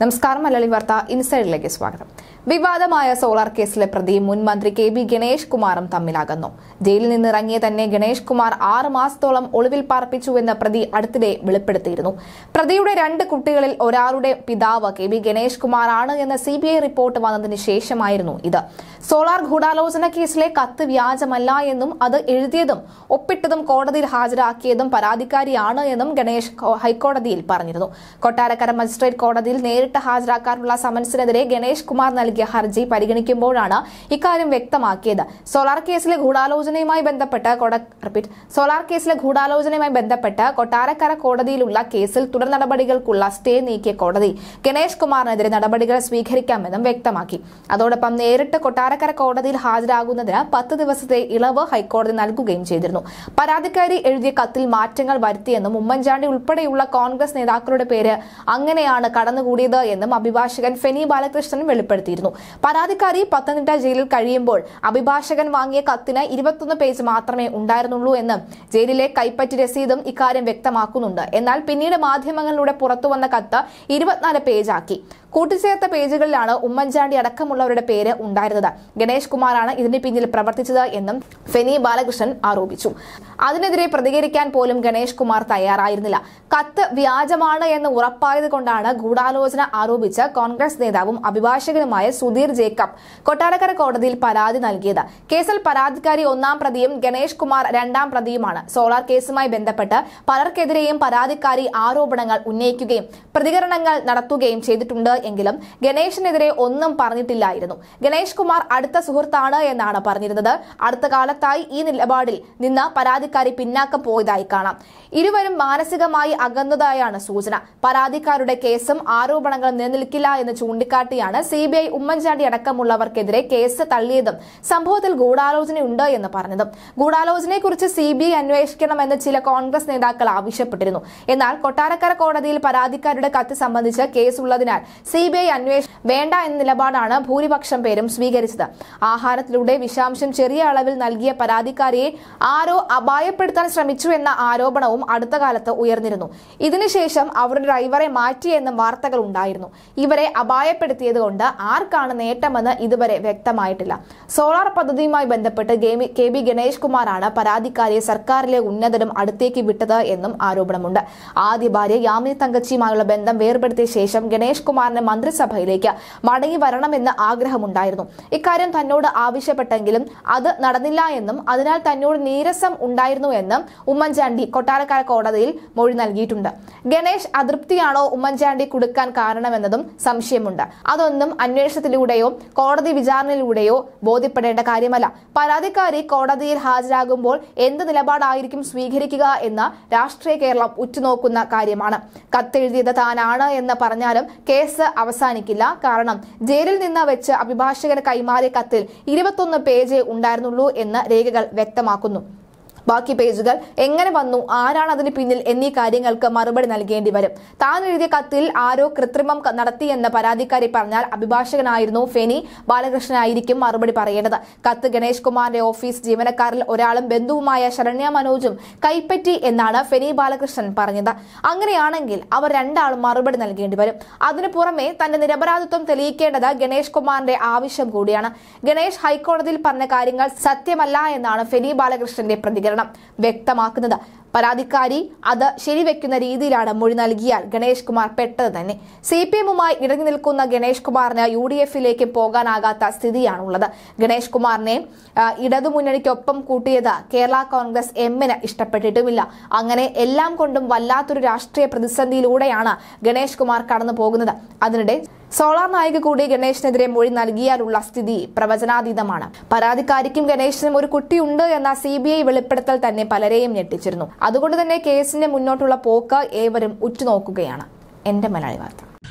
നമസ്കാരം മലയാളി വാർത്ത ഇൻസൈഡിലേക്ക് സ്വാഗതം വിവാദമായ സോളാർ കേസിലെ പ്രതി മുൻ മന്ത്രി കെ ബി ഗണേഷ് കുമാറും തമ്മിലാകുന്നു ജയിലിൽ നിന്നിറങ്ങിയ തന്നെ ഗണേഷ് കുമാർ ആറ് മാസത്തോളം ഒളിവിൽ പാർപ്പിച്ചുവെന്ന് പ്രതി അടുത്തിടെ വെളിപ്പെടുത്തിയിരുന്നു പ്രതിയുടെ രണ്ട് കുട്ടികളിൽ ഒരാളുടെ പിതാവ് കെ ബി ഗണേഷ് കുമാറാണ് എന്ന സി ബി ഐ റിപ്പോർട്ട് വന്നതിന് ശേഷമായിരുന്നു ഇത് സോളാർ ഗൂഢാലോചന കേസിലെ കത്ത് വ്യാജമല്ല എന്നും അത് എഴുതിയതും ഒപ്പിട്ടതും കോടതിയിൽ ഹാജരാക്കിയതും പരാതിക്കാരിയാണ് എന്നും ഗണേഷ് ഹൈക്കോടതിയിൽ പറഞ്ഞിരുന്നു കൊട്ടാരക്കര മജിസ്ട്രേറ്റ് കോടതിയിൽ നേരിട്ട് ഹാജരാക്കാനുള്ള സമൻസിനെതിരെ ഗണേഷ് കുമാർ നൽകിയ ഹർജി പരിഗണിക്കുമ്പോഴാണ് ഇക്കാര്യം വ്യക്തമാക്കിയത് സോളാർ കേസിലെ ഗൂഢാലോചനയുമായി ബന്ധപ്പെട്ട് റിപ്പീറ്റ് സോളാർ കേസിലെ ഗൂഢാലോചനയുമായി ബന്ധപ്പെട്ട് കൊട്ടാരക്കര കോടതിയിലുള്ള കേസിൽ തുടർ നടപടികൾക്കുള്ള സ്റ്റേ നീക്കിയ കോടതി ഗണേഷ് കുമാറിനെതിരെ നടപടികൾ സ്വീകരിക്കാമെന്നും വ്യക്തമാക്കി അതോടൊപ്പം നേരിട്ട് കൊട്ടാര കൊട്ടാരക്കര കോടതിയിൽ ഹാജരാകുന്നതിന് പത്ത് ദിവസത്തെ ഇളവ് ഹൈക്കോടതി നൽകുകയും ചെയ്തിരുന്നു പരാതിക്കാരി എഴുതിയ കത്തിൽ മാറ്റങ്ങൾ വരുത്തിയെന്നും ഉമ്മൻചാണ്ടി ഉൾപ്പെടെയുള്ള കോൺഗ്രസ് നേതാക്കളുടെ പേര് അങ്ങനെയാണ് കടന്നുകൂടിയത് എന്നും അഭിഭാഷകൻ ഫെനി ബാലകൃഷ്ണൻ വെളിപ്പെടുത്തിയിരുന്നു പരാതിക്കാരി പത്തനംതിട്ട ജയിലിൽ കഴിയുമ്പോൾ അഭിഭാഷകൻ വാങ്ങിയ കത്തിന് ഇരുപത്തൊന്ന് പേജ് മാത്രമേ ഉണ്ടായിരുന്നുള്ളൂ എന്ന് ജയിലിലെ കൈപ്പറ്റി രസീതും ഇക്കാര്യം വ്യക്തമാക്കുന്നുണ്ട് എന്നാൽ പിന്നീട് മാധ്യമങ്ങളിലൂടെ പുറത്തുവന്ന കത്ത് ഇരുപത്തിനാല് പേജാക്കി കൂട്ടിച്ചേർത്ത പേജുകളിലാണ് ഉമ്മൻചാണ്ടി അടക്കമുള്ളവരുടെ പേര് ഉണ്ടായിരുന്നത് ഗണേഷ് കുമാറാണ് ഇതിന് പിന്നിൽ പ്രവർത്തിച്ചത് എന്നും ഫെനി ബാലകൃഷ്ണൻ ആരോപിച്ചു അതിനെതിരെ പ്രതികരിക്കാൻ പോലും ഗണേഷ് കുമാർ തയ്യാറായിരുന്നില്ല കത്ത് വ്യാജമാണ് എന്ന് ഉറപ്പായത് കൊണ്ടാണ് ഗൂഢാലോചന ആരോപിച്ച കോൺഗ്രസ് നേതാവും അഭിഭാഷകനുമായ സുധീർ ജേക്കബ് കൊട്ടാരക്കര കോടതിയിൽ പരാതി നൽകിയത് കേസിൽ പരാതിക്കാരി ഒന്നാം പ്രതിയും ഗണേഷ് കുമാർ രണ്ടാം പ്രതിയുമാണ് സോളാർ കേസുമായി ബന്ധപ്പെട്ട് പലർക്കെതിരെയും പരാതിക്കാരി ആരോപണങ്ങൾ ഉന്നയിക്കുകയും പ്രതികരണങ്ങൾ നടത്തുകയും ചെയ്തിട്ടുണ്ട് എങ്കിലും ഗണേഷിനെതിരെ ഒന്നും പറഞ്ഞിട്ടില്ലായിരുന്നു ഗണേഷ് കുമാർ അടുത്ത സുഹൃത്താണ് എന്നാണ് പറഞ്ഞിരുന്നത് അടുത്ത കാലത്തായി ഈ നിലപാടിൽ നിന്ന് പരാതിക്കാരി പിന്നാക്കം പോയതായി കാണാം ഇരുവരും മാനസികമായി അകന്നതായാണ് സൂചന പരാതിക്കാരുടെ കേസും ആരോപണങ്ങളും നിലനിൽക്കില്ല എന്ന് ചൂണ്ടിക്കാട്ടിയാണ് സി ബി ഐ ഉമ്മൻചാണ്ടി അടക്കമുള്ളവർക്കെതിരെ കേസ് തള്ളിയതും സംഭവത്തിൽ ഗൂഢാലോചനയുണ്ട് എന്ന് പറഞ്ഞതും ഗൂഢാലോചനയെക്കുറിച്ച് സി ബി ഐ അന്വേഷിക്കണമെന്ന് ചില കോൺഗ്രസ് നേതാക്കൾ ആവശ്യപ്പെട്ടിരുന്നു എന്നാൽ കൊട്ടാരക്കര കോടതിയിൽ പരാതിക്കാരുടെ കത്ത് സംബന്ധിച്ച് കേസുള്ളതിനാൽ സി ബി ഐ അന്വേഷണം വേണ്ട എന്ന നിലപാടാണ് ഭൂരിപക്ഷം പേരും സ്വീകരിച്ചത് കാണിച്ചത് ആഹാരത്തിലൂടെ വിഷാംശം ചെറിയ അളവിൽ നൽകിയ പരാതിക്കാരിയെ ആരോ അപായപ്പെടുത്താൻ ശ്രമിച്ചു എന്ന ആരോപണവും അടുത്ത കാലത്ത് ഉയർന്നിരുന്നു ഇതിനുശേഷം അവരുടെ ഡ്രൈവറെ മാറ്റിയെന്നും വാർത്തകൾ ഉണ്ടായിരുന്നു ഇവരെ അപായപ്പെടുത്തിയത് കൊണ്ട് ആർക്കാണ് നേട്ടമെന്ന് ഇതുവരെ വ്യക്തമായിട്ടില്ല സോളാർ പദ്ധതിയുമായി ബന്ധപ്പെട്ട് കെ ബി ഗണേഷ് കുമാറാണ് പരാതിക്കാരിയെ സർക്കാരിലെ ഉന്നതരും അടുത്തേക്ക് വിട്ടത് എന്നും ആരോപണമുണ്ട് ആദ്യ ഭാര്യ യാമിനി തങ്കച്ചിയുമായുള്ള ബന്ധം വേർപെടുത്തിയ ശേഷം ഗണേഷ് കുമാറിന് മന്ത്രിസഭയിലേക്ക് മടങ്ങി വരണമെന്ന് ആഗ്രഹമുണ്ടായിരുന്നു ഇക്കാര്യം തന്നോട് ആവശ്യപ്പെട്ടെങ്കിലും അത് നടന്നില്ല എന്നും അതിനാൽ തന്നോട് നീരസം ഉണ്ടായിരുന്നു എന്നും ഉമ്മൻചാണ്ടി കൊട്ടാരക്കര കോടതിയിൽ മൊഴി നൽകിയിട്ടുണ്ട് ഗണേഷ് അതൃപ്തിയാണോ ഉമ്മൻചാണ്ടി കൊടുക്കാൻ കാരണമെന്നതും സംശയമുണ്ട് അതൊന്നും അന്വേഷണത്തിലൂടെയോ കോടതി വിചാരണയിലൂടെയോ ബോധ്യപ്പെടേണ്ട കാര്യമല്ല പരാതിക്കാരി കോടതിയിൽ ഹാജരാകുമ്പോൾ എന്ത് നിലപാടായിരിക്കും സ്വീകരിക്കുക എന്ന രാഷ്ട്രീയ കേരളം ഉറ്റുനോക്കുന്ന കാര്യമാണ് കത്തെഴുതിയത് താനാണ് എന്ന് പറഞ്ഞാലും കേസ് അവസാനിക്കില്ല കാരണം ജയിലിൽ നിന്ന് വെച്ച് അഭിഭാഷകരെ കൈമാറി ആദ്യ കത്തിൽ ഇരുപത്തൊന്ന് പേജേ ഉണ്ടായിരുന്നുള്ളൂ എന്ന് രേഖകൾ വ്യക്തമാക്കുന്നു ബാക്കി പേജുകൾ എങ്ങനെ വന്നു ആരാണ് അതിന് പിന്നിൽ എന്നീ കാര്യങ്ങൾക്ക് മറുപടി നൽകേണ്ടി വരും താൻ എഴുതിയ കത്തിൽ ആരോ കൃത്രിമം നടത്തിയെന്ന് പരാതിക്കാരി പറഞ്ഞാൽ അഭിഭാഷകനായിരുന്നു ഫെനി ബാലകൃഷ്ണനായിരിക്കും മറുപടി പറയേണ്ടത് കത്ത് ഗണേഷ് കുമാറിന്റെ ഓഫീസ് ജീവനക്കാരിൽ ഒരാളും ബന്ധുവുമായ ശരണ്യ മനോജും കൈപ്പറ്റി എന്നാണ് ഫെനി ബാലകൃഷ്ണൻ പറഞ്ഞത് അങ്ങനെയാണെങ്കിൽ അവർ രണ്ടാളും മറുപടി നൽകേണ്ടി വരും അതിനു പുറമെ തന്റെ നിരപരാധിത്വം തെളിയിക്കേണ്ടത് ഗണേഷ് കുമാറിന്റെ ആവശ്യം കൂടിയാണ് ഗണേഷ് ഹൈക്കോടതിയിൽ പറഞ്ഞ കാര്യങ്ങൾ സത്യമല്ല എന്നാണ് ഫെനി ബാലകൃഷ്ണന്റെ പ്രതികരണം കാരണം വ്യക്തമാക്കുന്നത് പരാതിക്കാരി അത് ശരിവെക്കുന്ന രീതിയിലാണ് മൊഴി നൽകിയാൽ ഗണേഷ് കുമാർ പെട്ടത് തന്നെ സി പി എമ്മുമായി ഇടഞ്ഞു നിൽക്കുന്ന ഗണേഷ് കുമാറിന് യു ഡി എഫിലേക്ക് പോകാനാകാത്ത സ്ഥിതിയാണുള്ളത് ഗണേഷ് കുമാറിനെ ഇടതുമുന്നണിക്കൊപ്പം കൂട്ടിയത് കേരള കോൺഗ്രസ് എമ്മിന് ഇഷ്ടപ്പെട്ടിട്ടുമില്ല അങ്ങനെ എല്ലാം കൊണ്ടും വല്ലാത്തൊരു രാഷ്ട്രീയ പ്രതിസന്ധിയിലൂടെയാണ് ഗണേഷ് കുമാർ കടന്നു പോകുന്നത് അതിനിടെ സോളാർ നായിക കൂടി ഗണേഷിനെതിരെ മൊഴി നൽകിയാലുള്ള സ്ഥിതി പ്രവചനാതീതമാണ് പരാതിക്കാരിക്കും ഗണേഷിനും ഒരു കുട്ടിയുണ്ട് എന്ന സി ബി ഐ വെളിപ്പെടുത്തൽ തന്നെ പലരെയും ഞെട്ടിച്ചിരുന്നു അതുകൊണ്ട് തന്നെ കേസിന്റെ മുന്നോട്ടുള്ള പോക്ക് ഏവരും ഉറ്റുനോക്കുകയാണ് എന്റെ മലയാളി വാർത്ത